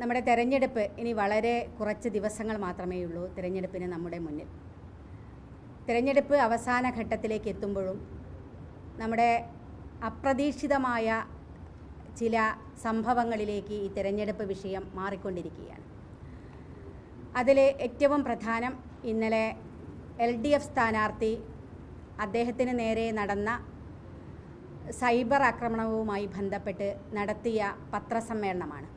നമ്മുടെ തെരഞ്ഞെടുപ്പ് ഇനി വളരെ കുറച്ച് ദിവസങ്ങൾ മാത്രമേ ഉള്ളൂ തിരഞ്ഞെടുപ്പിന് നമ്മുടെ മുന്നിൽ തിരഞ്ഞെടുപ്പ് അവസാന ഘട്ടത്തിലേക്ക് എത്തുമ്പോഴും നമ്മുടെ അപ്രതീക്ഷിതമായ ചില സംഭവങ്ങളിലേക്ക് ഈ തിരഞ്ഞെടുപ്പ് വിഷയം മാറിക്കൊണ്ടിരിക്കുകയാണ് അതിൽ ഏറ്റവും പ്രധാനം ഇന്നലെ എൽ ഡി എഫ് സ്ഥാനാർത്ഥി അദ്ദേഹത്തിന് നേരെ നടന്ന സൈബർ ആക്രമണവുമായി ബന്ധപ്പെട്ട് നടത്തിയ പത്രസമ്മേളനമാണ്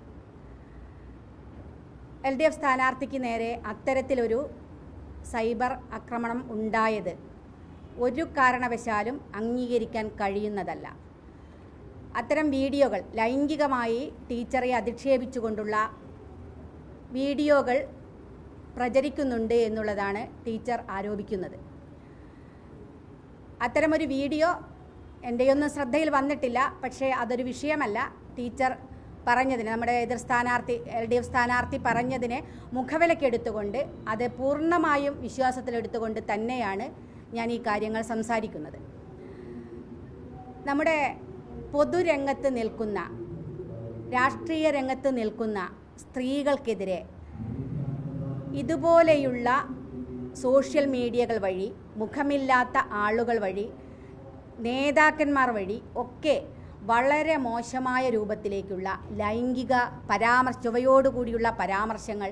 എൽ ഡി എഫ് സ്ഥാനാർത്ഥിക്ക് നേരെ അത്തരത്തിലൊരു സൈബർ ആക്രമണം ഉണ്ടായത് ഒരു കാരണവശാലും അംഗീകരിക്കാൻ കഴിയുന്നതല്ല അത്തരം വീഡിയോകൾ ലൈംഗികമായി ടീച്ചറെ അധിക്ഷേപിച്ചുകൊണ്ടുള്ള വീഡിയോകൾ പ്രചരിക്കുന്നുണ്ട് എന്നുള്ളതാണ് ടീച്ചർ ആരോപിക്കുന്നത് അത്തരമൊരു വീഡിയോ എൻ്റെയൊന്നും ശ്രദ്ധയിൽ വന്നിട്ടില്ല പക്ഷേ അതൊരു വിഷയമല്ല ടീച്ചർ പറഞ്ഞതിന് നമ്മുടെ എതിർ സ്ഥാനാർത്ഥി എൽ ഡി എഫ് സ്ഥാനാർത്ഥി പറഞ്ഞതിനെ മുഖവിലക്കെടുത്തുകൊണ്ട് അത് പൂർണ്ണമായും വിശ്വാസത്തിലെടുത്തുകൊണ്ട് തന്നെയാണ് ഞാൻ ഈ കാര്യങ്ങൾ സംസാരിക്കുന്നത് നമ്മുടെ പൊതുരംഗത്ത് നിൽക്കുന്ന രാഷ്ട്രീയ രംഗത്ത് നിൽക്കുന്ന സ്ത്രീകൾക്കെതിരെ ഇതുപോലെയുള്ള സോഷ്യൽ മീഡിയകൾ വഴി മുഖമില്ലാത്ത ആളുകൾ വഴി നേതാക്കന്മാർ വഴി ഒക്കെ വളരെ മോശമായ രൂപത്തിലേക്കുള്ള ലൈംഗിക പരാമർശ ചുവയോടുകൂടിയുള്ള പരാമർശങ്ങൾ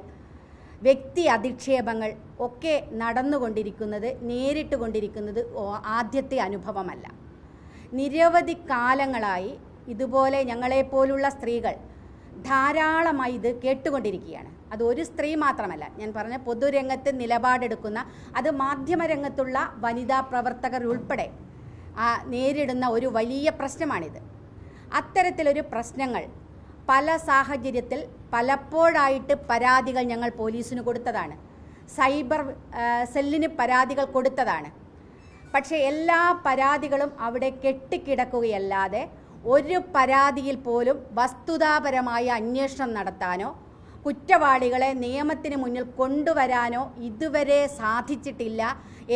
വ്യക്തി അധിക്ഷേപങ്ങൾ ഒക്കെ നടന്നുകൊണ്ടിരിക്കുന്നത് നേരിട്ട് കൊണ്ടിരിക്കുന്നത് ആദ്യത്തെ അനുഭവമല്ല നിരവധി കാലങ്ങളായി ഇതുപോലെ ഞങ്ങളെപ്പോലുള്ള സ്ത്രീകൾ ധാരാളമായി ഇത് കേട്ടുകൊണ്ടിരിക്കുകയാണ് അത് ഒരു സ്ത്രീ മാത്രമല്ല ഞാൻ പറഞ്ഞ പൊതുരംഗത്ത് നിലപാടെടുക്കുന്ന അത് മാധ്യമരംഗത്തുള്ള വനിതാ പ്രവർത്തകർ ഉൾപ്പെടെ നേരിടുന്ന ഒരു വലിയ പ്രശ്നമാണിത് അത്തരത്തിലൊരു പ്രശ്നങ്ങൾ പല സാഹചര്യത്തിൽ പലപ്പോഴായിട്ട് പരാതികൾ ഞങ്ങൾ പോലീസിന് കൊടുത്തതാണ് സൈബർ സെല്ലിന് പരാതികൾ കൊടുത്തതാണ് പക്ഷേ എല്ലാ പരാതികളും അവിടെ കെട്ടിക്കിടക്കുകയല്ലാതെ ഒരു പരാതിയിൽ പോലും വസ്തുതാപരമായ അന്വേഷണം നടത്താനോ കുറ്റവാളികളെ നിയമത്തിന് മുന്നിൽ കൊണ്ടുവരാനോ ഇതുവരെ സാധിച്ചിട്ടില്ല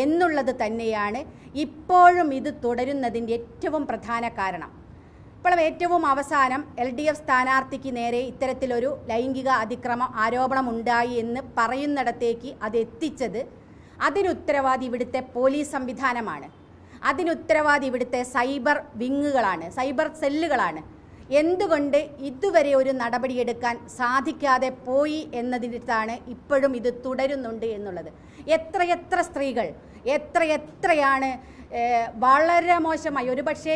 എന്നുള്ളത് തന്നെയാണ് ഇപ്പോഴും ഇത് തുടരുന്നതിൻ്റെ ഏറ്റവും പ്രധാന കാരണം ഇപ്പോഴും ഏറ്റവും അവസാനം എൽ ഡി എഫ് സ്ഥാനാർത്ഥിക്ക് നേരെ ഇത്തരത്തിലൊരു ലൈംഗിക അതിക്രമം ആരോപണം ഉണ്ടായി എന്ന് പറയുന്നിടത്തേക്ക് അത് എത്തിച്ചത് അതിനുത്തരവാദി ഇവിടുത്തെ പോലീസ് സംവിധാനമാണ് അതിനുത്തരവാദി ഇവിടുത്തെ സൈബർ വിങ്ങുകളാണ് സൈബർ സെല്ലുകളാണ് എന്തുകൊണ്ട് ഇതുവരെ ഒരു നടപടിയെടുക്കാൻ സാധിക്കാതെ പോയി എന്നതിനാണ് ഇപ്പോഴും ഇത് തുടരുന്നുണ്ട് എന്നുള്ളത് എത്രയെത്ര സ്ത്രീകൾ എത്രയെത്രയാണ് വളരെ മോശമായി ഒരുപക്ഷെ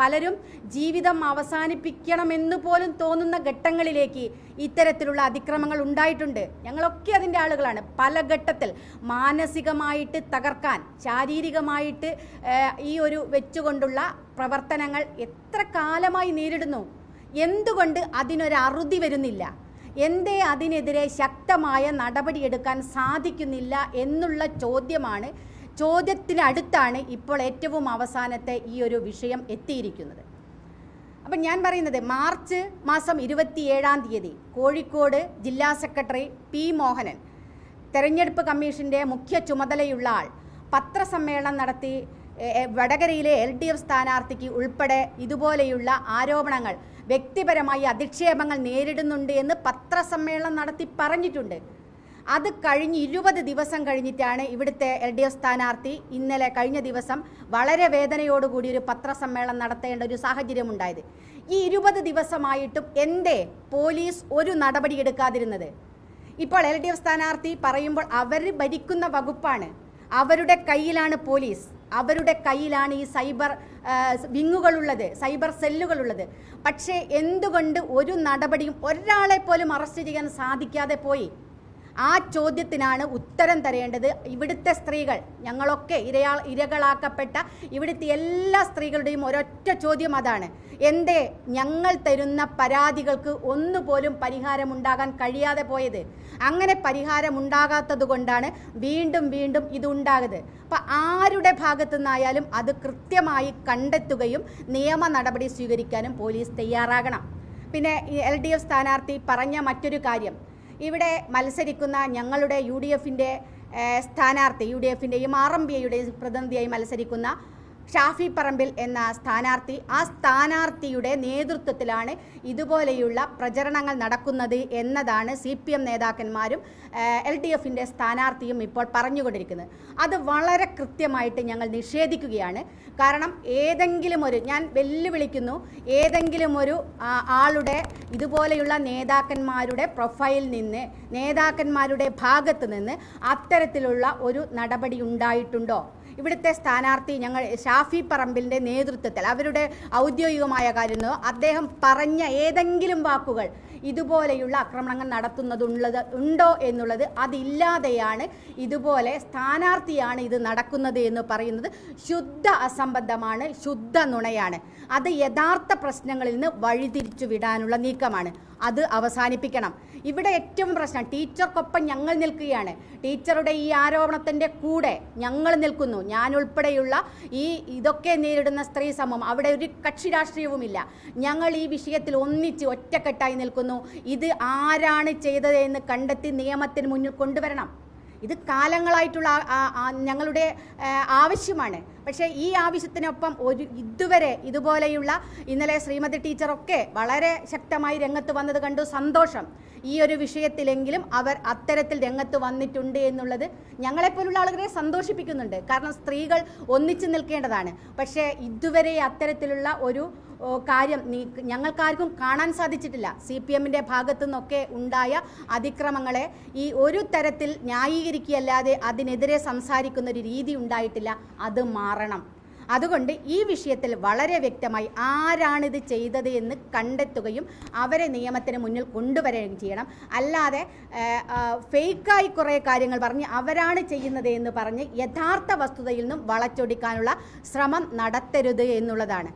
പലരും ജീവിതം അവസാനിപ്പിക്കണമെന്ന് പോലും തോന്നുന്ന ഘട്ടങ്ങളിലേക്ക് ഇത്തരത്തിലുള്ള അതിക്രമങ്ങൾ ഉണ്ടായിട്ടുണ്ട് ഞങ്ങളൊക്കെ അതിൻ്റെ ആളുകളാണ് പല ഘട്ടത്തിൽ മാനസികമായിട്ട് തകർക്കാൻ ശാരീരികമായിട്ട് ഈ ഒരു വെച്ചുകൊണ്ടുള്ള പ്രവർത്തനങ്ങൾ എത്ര കാലമായി നേരിടുന്നു എന്തുകൊണ്ട് അതിനൊരു അറുതി വരുന്നില്ല എന്തേ അതിനെതിരെ ശക്തമായ നടപടിയെടുക്കാൻ സാധിക്കുന്നില്ല എന്നുള്ള ചോദ്യമാണ് ചോദ്യത്തിനടുത്താണ് ഇപ്പോൾ ഏറ്റവും അവസാനത്തെ ഈ ഒരു വിഷയം എത്തിയിരിക്കുന്നത് അപ്പം ഞാൻ പറയുന്നത് മാർച്ച് മാസം ഇരുപത്തിയേഴാം തീയതി കോഴിക്കോട് ജില്ലാ സെക്രട്ടറി പി മോഹനൻ തെരഞ്ഞെടുപ്പ് കമ്മീഷൻ്റെ മുഖ്യ ചുമതലയുള്ള ആൾ പത്രസമ്മേളനം നടത്തി വടകരയിലെ എൽ ഡി എഫ് സ്ഥാനാർത്ഥിക്ക് ഉൾപ്പെടെ ഇതുപോലെയുള്ള ആരോപണങ്ങൾ വ്യക്തിപരമായി അധിക്ഷേപങ്ങൾ നേരിടുന്നുണ്ട് എന്ന് പത്രസമ്മേളനം നടത്തി പറഞ്ഞിട്ടുണ്ട് അത് കഴിഞ്ഞ് ഇരുപത് ദിവസം കഴിഞ്ഞിട്ടാണ് ഇവിടുത്തെ എൽ ഡി എഫ് സ്ഥാനാർത്ഥി ഇന്നലെ കഴിഞ്ഞ ദിവസം വളരെ വേദനയോടുകൂടി ഒരു പത്രസമ്മേളനം നടത്തേണ്ട ഒരു സാഹചര്യം ഉണ്ടായത് ഈ ഇരുപത് ദിവസമായിട്ടും എന്തേ പോലീസ് ഒരു നടപടി എടുക്കാതിരുന്നത് ഇപ്പോൾ എൽ ഡി എഫ് സ്ഥാനാർത്ഥി പറയുമ്പോൾ അവർ ഭരിക്കുന്ന വകുപ്പാണ് അവരുടെ കയ്യിലാണ് പോലീസ് അവരുടെ കയ്യിലാണ് ഈ സൈബർ വിങ്ങുകളുള്ളത് സൈബർ സെല്ലുകളുള്ളത് പക്ഷേ എന്തുകൊണ്ട് ഒരു നടപടിയും ഒരാളെ പോലും അറസ്റ്റ് ചെയ്യാൻ സാധിക്കാതെ പോയി ആ ചോദ്യത്തിനാണ് ഉത്തരം തരേണ്ടത് ഇവിടുത്തെ സ്ത്രീകൾ ഞങ്ങളൊക്കെ ഇരയാൾ ഇരകളാക്കപ്പെട്ട ഇവിടുത്തെ എല്ലാ സ്ത്രീകളുടെയും ഒരൊറ്റ ചോദ്യം അതാണ് എന്തേ ഞങ്ങൾ തരുന്ന പരാതികൾക്ക് ഒന്നുപോലും പരിഹാരമുണ്ടാകാൻ കഴിയാതെ പോയത് അങ്ങനെ പരിഹാരമുണ്ടാകാത്തത് കൊണ്ടാണ് വീണ്ടും വീണ്ടും ഇതുണ്ടാകുന്നത് അപ്പം ആരുടെ ഭാഗത്തു നിന്നായാലും അത് കൃത്യമായി കണ്ടെത്തുകയും നിയമ നടപടി സ്വീകരിക്കാനും പോലീസ് തയ്യാറാകണം പിന്നെ എൽ ഡി എഫ് സ്ഥാനാർത്ഥി പറഞ്ഞ മറ്റൊരു കാര്യം ഇവിടെ മത്സരിക്കുന്ന ഞങ്ങളുടെ യു ഡി എഫിൻ്റെ സ്ഥാനാർത്ഥി യു ഡി എഫിൻ്റെയും ആർ എം ബി ഐയുടെയും പ്രതിനിധിയായി മത്സരിക്കുന്ന ഷാഫി പറമ്പിൽ എന്ന സ്ഥാനാർത്ഥി ആ സ്ഥാനാർത്ഥിയുടെ നേതൃത്വത്തിലാണ് ഇതുപോലെയുള്ള പ്രചരണങ്ങൾ നടക്കുന്നത് എന്നതാണ് സി പി എം നേതാക്കന്മാരും എൽ ഡി എഫിൻ്റെ സ്ഥാനാർത്ഥിയും ഇപ്പോൾ പറഞ്ഞുകൊണ്ടിരിക്കുന്നത് അത് വളരെ കൃത്യമായിട്ട് ഞങ്ങൾ നിഷേധിക്കുകയാണ് കാരണം ഏതെങ്കിലും ഒരു ഞാൻ വെല്ലുവിളിക്കുന്നു ഏതെങ്കിലും ഒരു ആളുടെ ഇതുപോലെയുള്ള നേതാക്കന്മാരുടെ പ്രൊഫൈൽ നിന്ന് നേതാക്കന്മാരുടെ ഭാഗത്ത് നിന്ന് അത്തരത്തിലുള്ള ഒരു നടപടി ഉണ്ടായിട്ടുണ്ടോ ഇവിടുത്തെ സ്ഥാനാർത്ഥി ഞങ്ങൾ ഷാഫി പറമ്പിലിൻ്റെ നേതൃത്വത്തിൽ അവരുടെ ഔദ്യോഗികമായ കാര്യം അദ്ദേഹം പറഞ്ഞ ഏതെങ്കിലും വാക്കുകൾ ഇതുപോലെയുള്ള ആക്രമണങ്ങൾ നടത്തുന്നതുള്ളത് ഉണ്ടോ എന്നുള്ളത് അതില്ലാതെയാണ് ഇതുപോലെ സ്ഥാനാർത്ഥിയാണ് ഇത് നടക്കുന്നത് എന്ന് പറയുന്നത് ശുദ്ധ അസംബന്ധമാണ് ശുദ്ധ നുണയാണ് അത് യഥാർത്ഥ പ്രശ്നങ്ങളിൽ നിന്ന് വഴിതിരിച്ചു വിടാനുള്ള നീക്കമാണ് അത് അവസാനിപ്പിക്കണം ഇവിടെ ഏറ്റവും പ്രശ്നം ടീച്ചർക്കൊപ്പം ഞങ്ങൾ നിൽക്കുകയാണ് ടീച്ചറുടെ ഈ ആരോപണത്തിൻ്റെ കൂടെ ഞങ്ങൾ നിൽക്കുന്നു ഞാൻ ഉൾപ്പെടെയുള്ള ഈ ഇതൊക്കെ നേരിടുന്ന സ്ത്രീ സമൂഹം അവിടെ ഒരു കക്ഷി രാഷ്ട്രീയവുമില്ല ഞങ്ങൾ ഈ വിഷയത്തിൽ ഒന്നിച്ച് ഒറ്റക്കെട്ടായി നിൽക്കുന്നു വന്നു ഇത് ആരാണ് ചെയ്തത് എന്ന് കണ്ടെത്തി നിയമത്തിന് മുന്നിൽ കൊണ്ടുവരണം ഇത് കാലങ്ങളായിട്ടുള്ള ഞങ്ങളുടെ ആവശ്യമാണ് പക്ഷേ ഈ ആവശ്യത്തിനൊപ്പം ഒരു ഇതുവരെ ഇതുപോലെയുള്ള ഇന്നലെ ശ്രീമതി ടീച്ചറൊക്കെ വളരെ ശക്തമായി രംഗത്ത് വന്നത് കണ്ടു സന്തോഷം ഈ ഒരു വിഷയത്തിലെങ്കിലും അവർ അത്തരത്തിൽ രംഗത്ത് വന്നിട്ടുണ്ട് എന്നുള്ളത് ഞങ്ങളെപ്പോലുള്ള ആളുകളെ സന്തോഷിപ്പിക്കുന്നുണ്ട് കാരണം സ്ത്രീകൾ ഒന്നിച്ചു നിൽക്കേണ്ടതാണ് പക്ഷേ ഇതുവരെ അത്തരത്തിലുള്ള ഒരു കാര്യം നീ ഞങ്ങൾക്കാർക്കും കാണാൻ സാധിച്ചിട്ടില്ല സി പി എമ്മിൻ്റെ ഭാഗത്തു നിന്നൊക്കെ ഉണ്ടായ അതിക്രമങ്ങളെ ഈ ഒരു തരത്തിൽ ന്യായീകരിക്കുകയല്ലാതെ അതിനെതിരെ സംസാരിക്കുന്ന ഒരു രീതി ഉണ്ടായിട്ടില്ല അത് മാറണം അതുകൊണ്ട് ഈ വിഷയത്തിൽ വളരെ വ്യക്തമായി ആരാണിത് ചെയ്തത് എന്ന് കണ്ടെത്തുകയും അവരെ നിയമത്തിന് മുന്നിൽ കൊണ്ടുവരുകയും ചെയ്യണം അല്ലാതെ ഫേക്കായി കുറേ കാര്യങ്ങൾ പറഞ്ഞ് അവരാണ് ചെയ്യുന്നത് എന്ന് പറഞ്ഞ് യഥാർത്ഥ വസ്തുതയിൽ നിന്നും വളച്ചൊടിക്കാനുള്ള ശ്രമം നടത്തരുത് എന്നുള്ളതാണ്